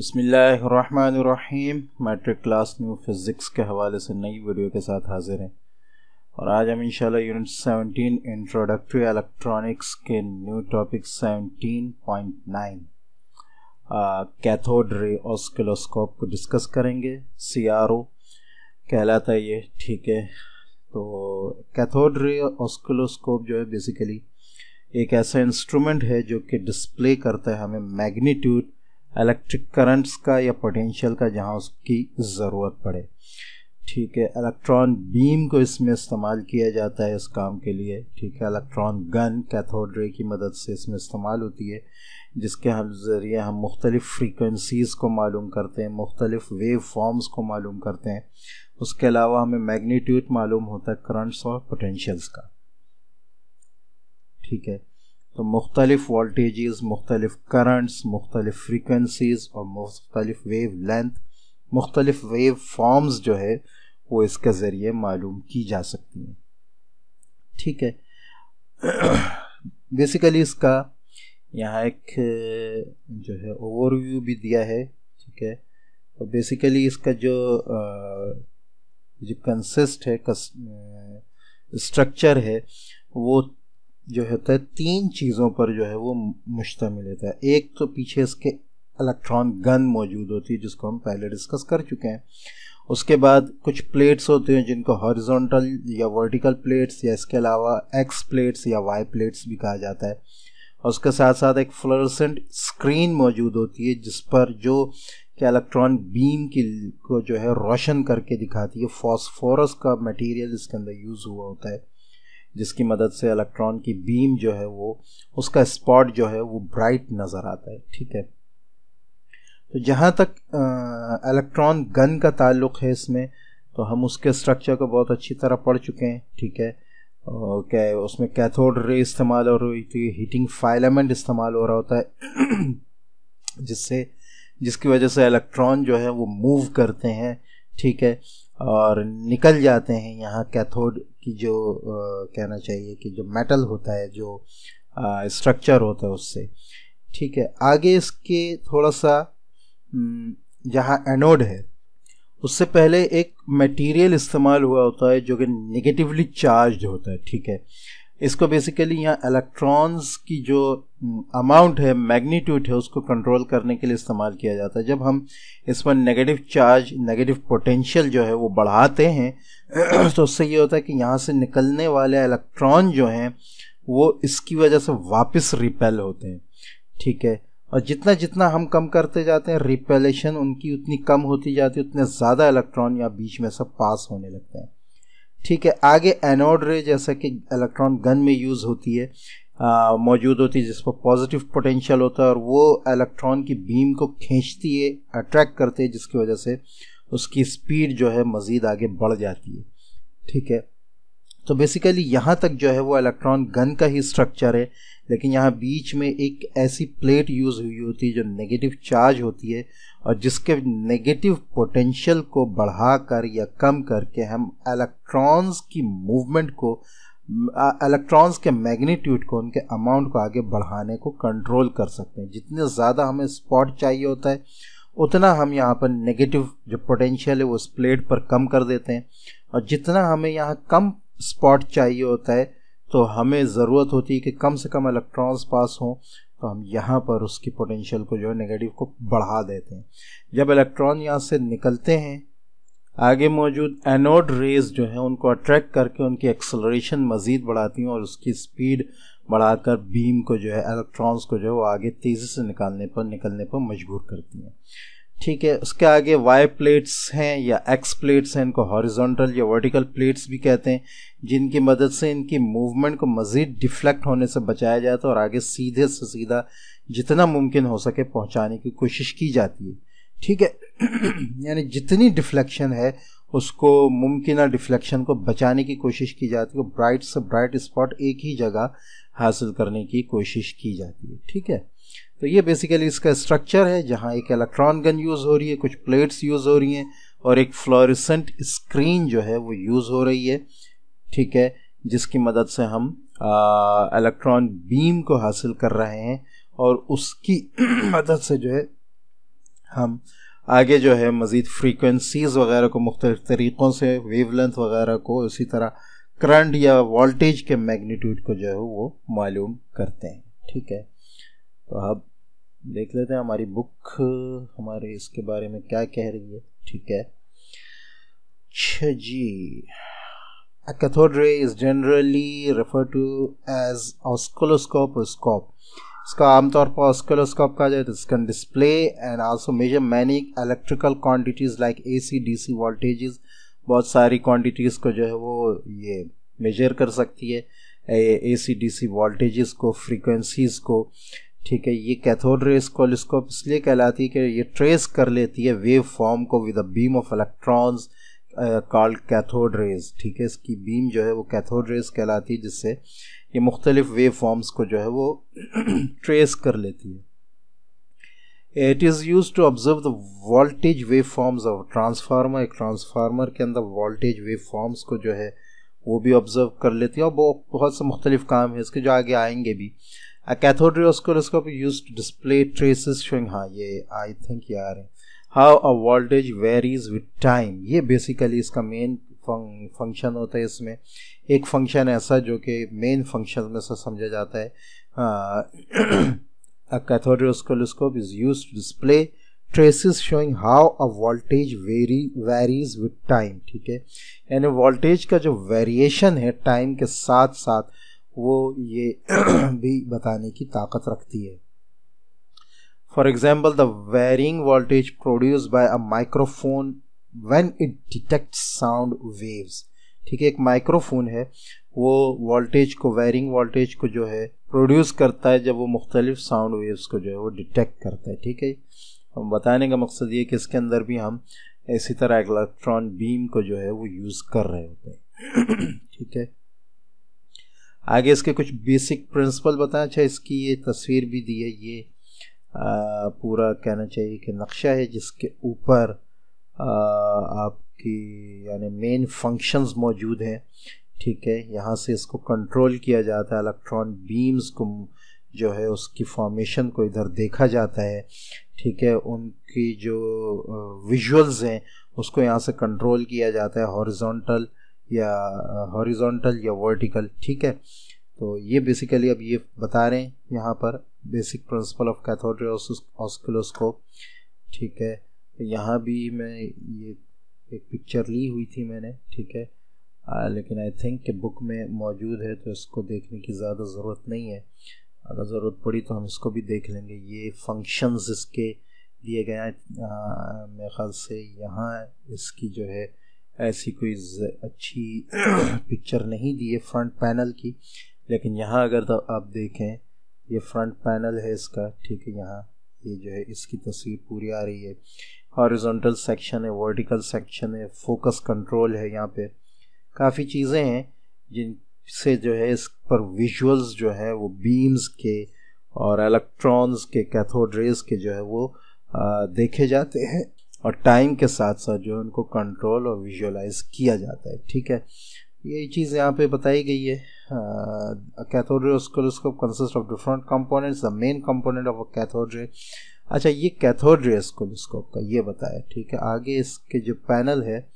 बसमीम matric class new physics के हवाले से नई वीडियो के साथ हाज़िर हैं और आज हम इंशाल्लाह यूनिट 17 इंट्रोडक्टरी इलेक्ट्रॉनिक्स के new topic 17.9 cathode ray oscilloscope को डिस्कस करेंगे सी कहलाता है ये ठीक है तो कैथोड रे ऑस्किलोस्कोप जो है बेसिकली एक ऐसा इंस्ट्रूमेंट है जो कि डिस्प्ले करता है हमें मैग्नीट्यूड इलेक्ट्रिक करंट्स का या पोटेंशियल का जहाँ उसकी ज़रूरत पड़े ठीक है इलेक्ट्रॉन बीम को इसमें इस्तेमाल किया जाता है इस काम के लिए ठीक है इलेक्ट्रॉन गन कैथोड्रे की मदद से इसमें इस्तेमाल होती है जिसके हम ज़रिए हम मुख्तलिफ़ फ्रीक्वेंसीज़ को मालूम करते हैं मुख्तलिफ़ वेव फॉर्म्स को मालूम करते हैं उसके अलावा हमें मैग्नीट्यूड मालूम होता है करंट्स और पोटेंशल्स का ठीक है तो मुख्तलिफ़ वोल्टेज़ मुख्तलिफ़ करंट्स मुख्तलिफ़ फ्रिक्वेंसीज़ और मुख्तलिफ़ वेव लेंथ मुख्तलिफ़ वेव फॉर्म्स जो है वो इसके ज़रिए मालूम की जा सकती हैं ठीक है बेसिकली इसका यहाँ एक जो है ओवरव्यू भी दिया है ठीक है तो बेसिकली इसका जो जो कंसिस्ट है स्ट्रक्चर है वो जो होता है तीन चीज़ों पर जो है वो मुश्तमिल होता है एक तो पीछे इसके इलेक्ट्रॉन गन मौजूद होती है जिसको हम पहले डिस्कस कर चुके हैं उसके बाद कुछ प्लेट्स होते हैं जिनको हॉरिजॉन्टल या वर्टिकल प्लेट्स या इसके अलावा एक्स प्लेट्स या वाई प्लेट्स भी कहा जाता है और उसके साथ साथ एक फ्लोरसेंट स्क्रीन मौजूद होती है जिस पर जो कि इलेक्ट्रॉन बीम की को जो है रोशन करके दिखाती है फॉस्फोरस का मटेरियल इसके अंदर यूज़ हुआ होता है जिसकी मदद से इलेक्ट्रॉन की बीम जो है वो उसका स्पॉट जो है वो ब्राइट नज़र आता है ठीक है तो जहाँ तक इलेक्ट्रॉन गन का ताल्लुक है इसमें तो हम उसके स्ट्रक्चर को बहुत अच्छी तरह पढ़ चुके हैं ठीक है क्या है उसमें कैथोड रे इस्तेमाल हो रही थी हीटिंग फाइलामेंट इस्तेमाल हो रहा होता है जिससे जिसकी वजह से इलेक्ट्रॉन जो है वो मूव करते हैं ठीक है और निकल जाते हैं यहाँ कैथोड की जो आ, कहना चाहिए कि जो मेटल होता है जो स्ट्रक्चर होता है उससे ठीक है आगे इसके थोड़ा सा हम्म, जहाँ एनोड है उससे पहले एक मटेरियल इस्तेमाल हुआ होता है जो कि नेगेटिवली चार्ज होता है ठीक है इसको बेसिकली यहाँ इलेक्ट्रॉन्स की जो अमाउंट हम्म, है मैग्नीट्यूड है उसको कंट्रोल करने के लिए इस्तेमाल किया जाता है जब हम इस पर नेगेटिव चार्ज नेगेटिव पोटेंशियल जो है वो बढ़ाते हैं तो उससे ये होता है कि यहाँ से निकलने वाले इलेक्ट्रॉन जो हैं वो इसकी वजह से वापस रिपेल होते हैं ठीक है और जितना जितना हम कम करते जाते हैं रिपेलेशन उनकी उतनी कम होती जाती है उतने ज़्यादा इलेक्ट्रॉन यहाँ बीच में सब पास होने लगते हैं ठीक है आगे एनोड रे जैसा कि इलेक्ट्रॉन गन में यूज़ होती है मौजूद होती है जिस पर पॉजिटिव पोटेंशियल होता है और वो इलेक्ट्रॉन की बीम को खींचती है अट्रैक्ट करते है जिसकी वजह से उसकी स्पीड जो है मज़ीद आगे बढ़ जाती है ठीक है तो बेसिकली यहाँ तक जो है वो इलेक्ट्रॉन गन का ही स्ट्रक्चर है लेकिन यहाँ बीच में एक ऐसी प्लेट यूज़ हुई होती है जो नेगेटिव चार्ज होती है और जिसके नेगेटिव पोटेंशियल को बढ़ाकर या कम करके हम इलेक्ट्रॉन्स की मूवमेंट को इलेक्ट्रॉन्स के मैग्नीट्यूड को उनके अमाउंट को आगे बढ़ाने को कंट्रोल कर सकते हैं जितने ज़्यादा हमें स्पॉट चाहिए होता है उतना हम यहाँ पर नेगेटिव जो पोटेंशियल है वो उस प्लेट पर कम कर देते हैं और जितना हमें यहाँ कम स्पॉट चाहिए होता है तो हमें ज़रूरत होती है कि कम से कम इलेक्ट्रॉन्स पास हों तो हम यहाँ पर उसकी पोटेंशियल को जो है नेगेटिव को बढ़ा देते हैं जब इलेक्ट्रॉन यहाँ से निकलते हैं आगे मौजूद एनोड रेज जो है उनको अट्रैक्ट करके उनकी एक्सलरेशन मज़ीद बढ़ाती हैं और उसकी स्पीड बढ़ाकर बीम को जो है इलेक्ट्रॉन्स को जो है वो आगे तेज़ी से निकालने पर निकलने पर मजबूर करती हैं ठीक है उसके आगे वाई प्लेट्स हैं या एक्स प्लेट्स हैं इनको हॉरिजॉन्टल या वर्टिकल प्लेट्स भी कहते हैं जिनकी मदद से इनकी मूवमेंट को मज़ीद डिफ्लेक्ट होने से बचाया जाता तो है और आगे सीधे से सीधा जितना मुमकिन हो सके पहुंचाने की कोशिश की जाती है ठीक है यानी जितनी डिफ्लेक्शन है उसको मुमकिन डिफ्लेक्शन को बचाने की कोशिश की जाती है ब्राइट से ब्राइट स्पॉट एक ही जगह हासिल करने की कोशिश की जाती है ठीक है तो ये बेसिकली इसका स्ट्रक्चर है जहाँ एक इलेक्ट्रॉन गन यूज़ हो रही है कुछ प्लेट्स यूज़ हो रही हैं और एक फ्लोरिसेंट स्क्रीन जो है वो यूज़ हो रही है ठीक है जिसकी मदद से हम इलेक्ट्रॉन बीम को हासिल कर रहे हैं और उसकी मदद से जो है हम आगे जो है मज़ीद फ्रीक्वेंसीज़ वगैरह को मुख्तलिफ़ तरीक़ों से वेवलेंथ वगैरह को इसी तरह करंट या वोल्टेज के मैग्नीट्यूड को जो है वो मालूम करते हैं ठीक है तो आप देख लेते हैं हमारी बुक हमारे इसके बारे में क्या कह रही है ठीक है अच्छा जी A cathode ray is generally referred to as oscilloscope or scope. इसका आमतौर पर ऑस्किलोस्कोप कहा जाए तो इस can display and also measure many electrical quantities like A C D C voltages बहुत सारी क्वांटिटीज़ को जो है वो ये मेजर कर सकती है A C D C voltages को फ्रीक्वेंसीज़ को ठीक है ये कैथोड रेस कोलिस्कोप इसलिए कहलाती है कि ये ट्रेस कर लेती है वेव फॉर्म को with a beam of electrons called cathode rays ठीक है इसकी बीम जो है वो कैथोड रेज कहलाती है जिससे ये मुख्तलिफ वेव फॉर्म्स को जो है वो ट्रेस कर लेती है it is use to observe the voltage waveforms of transformer एक ट्रांसफार्मर के अंदर वोल्टेज वेव फॉर्म्स को जो है वो भी ऑब्ज़र्व कर लेती है और बहुत से मुख्तलिफ काम है इसके जो आगे आएंगे भी A cathode ray oscilloscope used to display traces showing हाँ ये आई थिंक यार है how a voltage varies with time ये बेसिकली इसका मेन फंक्शन होता है इसमें एक फंक्शन ऐसा जो कि मेन फंक्शन में से समझा जाता है A cathode ray oscilloscope is used to display traces showing how a voltage vary varies with time ठीक है यानी वोल्टेज का जो वेरिएशन है टाइम के साथ साथ वो ये भी बताने की ताकत रखती है for example the varying voltage produce by a microphone when it detect sound waves ठीक है एक माइक्रोफोन है वो वोल्टेज को वायरिंग वोल्टेज को जो है प्रोड्यूस करता है जब वो मुख्तलिफ साउंड वेव्स को जो है वो डिटेक्ट करता है ठीक है हम बताने का मकसद ये कि इसके अंदर भी हम इसी तरह इलेक्ट्रॉन बीम को जो है वो यूज़ कर रहे होते हैं ठीक है आगे इसके कुछ बेसिक प्रिंसिपल बताएं अच्छा इसकी ये तस्वीर भी दी है ये आ, पूरा कहना चाहिए कि नक्शा है जिसके ऊपर आपकी यानी मेन फंक्शंस मौजूद हैं ठीक है यहाँ से इसको कंट्रोल किया जाता है इलेक्ट्रॉन बीम्स को जो है उसकी फॉर्मेशन को इधर देखा जाता है ठीक है उनकी जो विजुअल्स हैं उसको यहाँ से कंट्रोल किया जाता है हॉरिजॉन्टल या हॉरिजॉन्टल या वर्टिकल ठीक है तो ये बेसिकली अब ये बता रहे हैं यहाँ पर basic principle of cathode oscilloscope ठीक है यहाँ भी मैं ये एक पिक्चर ली हुई थी मैंने ठीक है आ, लेकिन आई थिंक कि बुक में मौजूद है तो इसको देखने की ज़्यादा ज़रूरत नहीं है अगर ज़रूरत पड़ी तो हम इसको भी देख लेंगे ये फंक्शंस इसके दिए गए हैं मेरे ख्याल से यहाँ इसकी जो है ऐसी कोई अच्छी पिक्चर नहीं दी है फ्रंट पैनल की लेकिन यहाँ अगर तो आप देखें ये फ्रंट पैनल है इसका ठीक है यहाँ ये जो है इसकी तस्वीर पूरी आ रही है हॉरिजॉन्टल सेक्शन है वर्टिकल सेक्शन है फोकस कंट्रोल है यहाँ पे काफ़ी चीज़ें हैं जिनसे जो है इस पर विजुअल्स जो है वो बीम्स के और इलेक्ट्रॉन्स के कैथोड रेज के जो है वो आ, देखे जाते हैं और टाइम के साथ साथ जो है उनको कंट्रोल और विजुअलाइज किया जाता है ठीक है यही चीज़ यहाँ पे बताई गई है cathode ray oscilloscope consist of different components the main component of a cathode ray अच्छा ये कैथोड्रियोस्कोलोस्कोप का ये बताया ठीक है आगे इसके जो पैनल है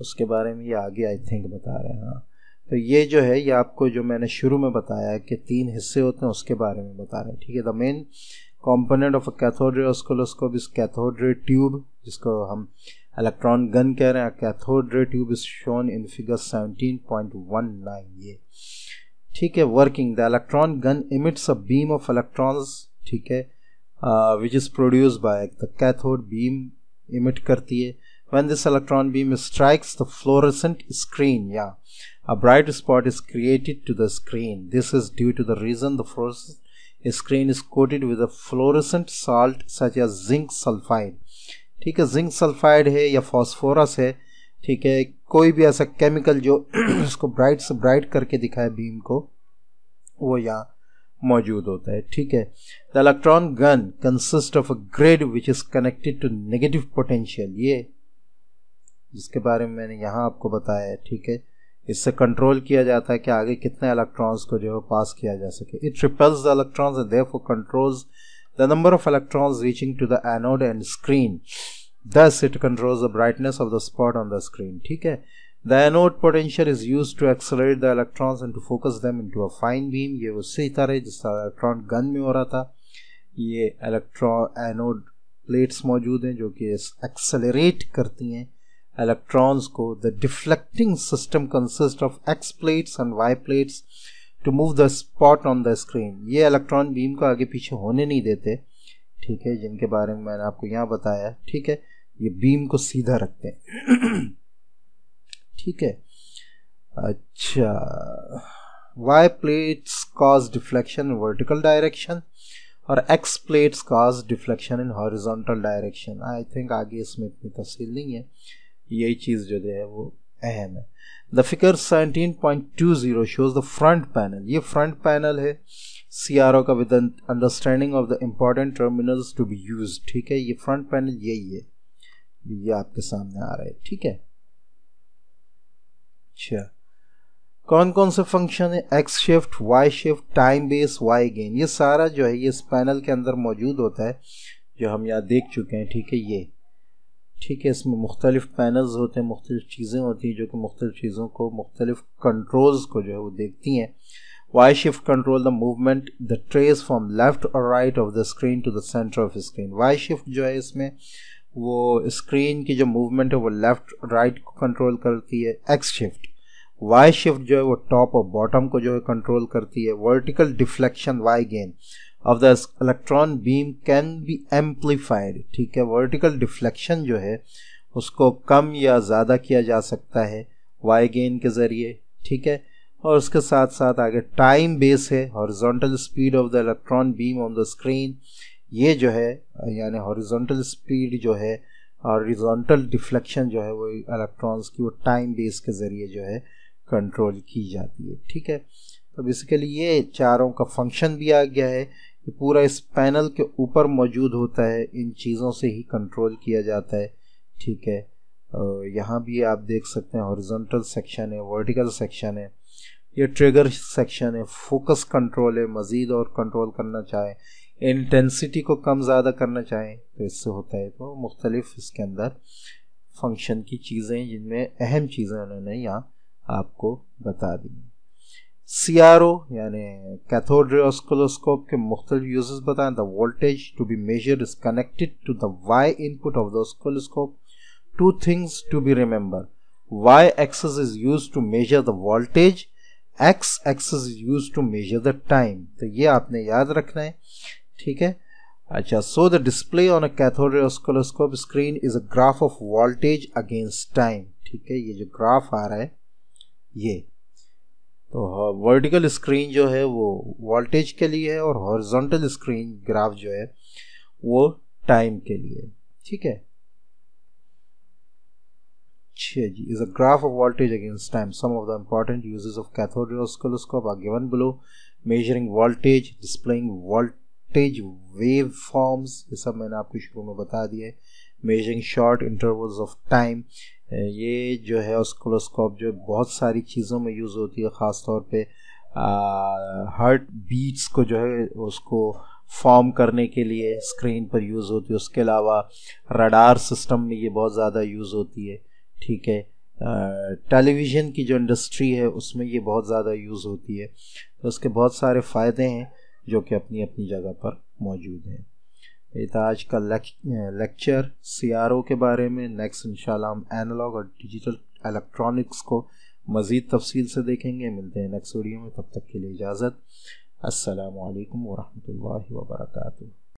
उसके बारे में ये आगे आई थिंक बता रहे हैं हाँ तो ये जो है ये आपको जो मैंने शुरू में बताया कि तीन हिस्से होते हैं उसके बारे में बता रहे हैं ठीक है the main component of a cathode ray oscilloscope is cathode ray tube जिसको हम इलेक्ट्रॉन गन कह रहे हैं cathode ray tube is shown in figure 17.19 ये ठीक है working the electron gun emits a beam of electrons ठीक है which is produce by the cathode beam emit करती है when this electron beam strikes the fluorescent screen या a bright spot is created to the screen this is due to the reason the fluores screen is coated with a fluorescent salt such as zinc sulfide ठीक है zinc sulphide है या phosphorus है ठीक है कोई भी ऐसा केमिकल जो इसको ब्राइट से ब्राइट करके दिखाए बीम को वो यहाँ मौजूद होता है ठीक है the electron gun consist of a grid which is connected to negative potential ये जिसके बारे में मैंने यहाँ आपको बताया है ठीक है इससे कंट्रोल किया जाता है कि आगे कितने इलेक्ट्रॉन्स को जो है पास किया जा सके it repels the electrons and therefore controls the number of electrons reaching to the anode and screen thus it controls the brightness of the spot on the screen ठीक है the anode potential is use to accelerate the electrons and to focus them in a fine beam ये उससे ही तरह जिस electron gun में हो रहा था ये इलेक्ट्रॉन एनोड प्लेट्स मौजूद हैं जो कि एक्सेलरेट करती हैं electrons go. The deflecting system consists of X plates and Y plates to move the spot on the screen. ये electron beam को आगे पीछे होने नहीं देते ठीक है जिनके बारे में मैंने आपको यहाँ बताया ठीक है ये बीम को सीधा रखते हैं ठीक है अच्छा plates cause deflection in vertical direction और X plates cause deflection in horizontal direction I think आगे इसमें इतनी तफसील नहीं है यही चीज़ जो है वो अहम है the figure 17.20 shows the front panel ये फ्रंट पैनल है सी आर ओ का with understanding of the important terminals to be use ठीक है ये फ्रंट पैनल यही है ये आपके सामने आ रहा है ठीक है अच्छा कौन कौन से फंक्शन है X shift Y shift time base Y gain ये सारा जो है ये इस पैनल के अंदर मौजूद होता है जो हम यहाँ देख चुके हैं ठीक है ये ठीक है इसमें मुख्तलिफ पैनल्स होते हैं मुख्तलिफ चीज़ें होती हैं जो कि मुख्तलिफ चीज़ों को मुख्तलिफ कंट्रोल्स को जो है वो देखती हैं Y shift control the movement the trace from left और right of the screen to the centre of screen Y shift जो है इसमें वो स्क्रीन की जो मूवमेंट है वो लेफ़्ट राइट को कंट्रोल करती है एक्स शिफ्ट वाई शिफ्ट जो है वो टॉप और बॉटम को जो है कंट्रोल करती है vertical deflection Y gain of the electron beam can be amplified ठीक है वर्टिकल डिफ्लेक्शन जो है उसको कम या ज़्यादा किया जा सकता है वाई गेन के ज़रिए ठीक है और उसके साथ साथ आगे टाइम बेस है horizontal speed of the electron beam on the screen ये जो है यानी हॉरिजॉन्टल स्पीड जो है हॉरिजॉन्टल डिफ्लेक्शन जो है वो इलेक्ट्रॉन्स की वो टाइम बेस के ज़रिए जो है कंट्रोल की जाती है ठीक है तो बेसिकली ये चारों का फंक्शन भी आ गया है ये पूरा इस पैनल के ऊपर मौजूद होता है इन चीज़ों से ही कंट्रोल किया जाता है ठीक है और यहाँ भी आप देख सकते हैं हॉरिजॉन्टल सेक्शन है वर्टिकल सेक्शन है ये ट्रिगर सेक्शन है फोकस कंट्रोल है मज़ीद और कंट्रोल करना चाहें इंटेंसिटी को कम ज़्यादा करना चाहें तो इससे होता है तो मुख्तलिफ इसके अंदर फंक्शन की चीज़ें जिनमें अहम चीज़ें उन्होंने यहाँ आपको बता दी सी आर ओ यानी कैथोड रेस्कोलोस्कोप के मुख्तलिफ यूजेस बताएं the voltage to be measure is connected to the Y input of the oscilloscope two things to be remember Y axis is use to measure the voltage X axis is use to measure the time तो ये आपने याद रखना है ठीक है अच्छा so the display on a cathode oscilloscope screen is a graph of voltage against time ठीक है ये जो ग्राफ आ रहा है ये तो वर्टिकल स्क्रीन जो है वो वोल्टेज के लिए है और हॉरिजॉन्टल स्क्रीन ग्राफ जो है वो टाइम के लिए ठीक है अच्छा जी is a graph of voltage against time some of the important uses of cathode oscilloscope are given below measuring voltage displaying voltage waveforms ये सब मैंने आपको शुरू में बता दिया है measuring short intervals of time ये जो है ऑस्कुलोस्कोप जो बहुत सारी चीज़ों में यूज़ होती है ख़ास तौर पे हार्ट बीट्स को जो है उसको फॉर्म करने के लिए स्क्रीन पर यूज़ होती है उसके अलावा रडार सिस्टम में ये बहुत ज़्यादा यूज़ होती है ठीक है टेलीविज़न की जो इंडस्ट्री है उसमें ये बहुत ज़्यादा यूज़ होती है तो उसके बहुत सारे फ़ायदे हैं जो कि अपनी अपनी जगह पर मौजूद हैं ये था आज का लेक्चर सी आर ओ के बारे में नेक्स्ट इंशाल्लाह हम एनालॉग और डिजिटल इलेक्ट्रॉनिक्स को मज़ीद तफसील से देखेंगे मिलते हैं नेक्स्ट वीडियो में तब तक के लिए इजाज़त असलकम वरहमल वर्का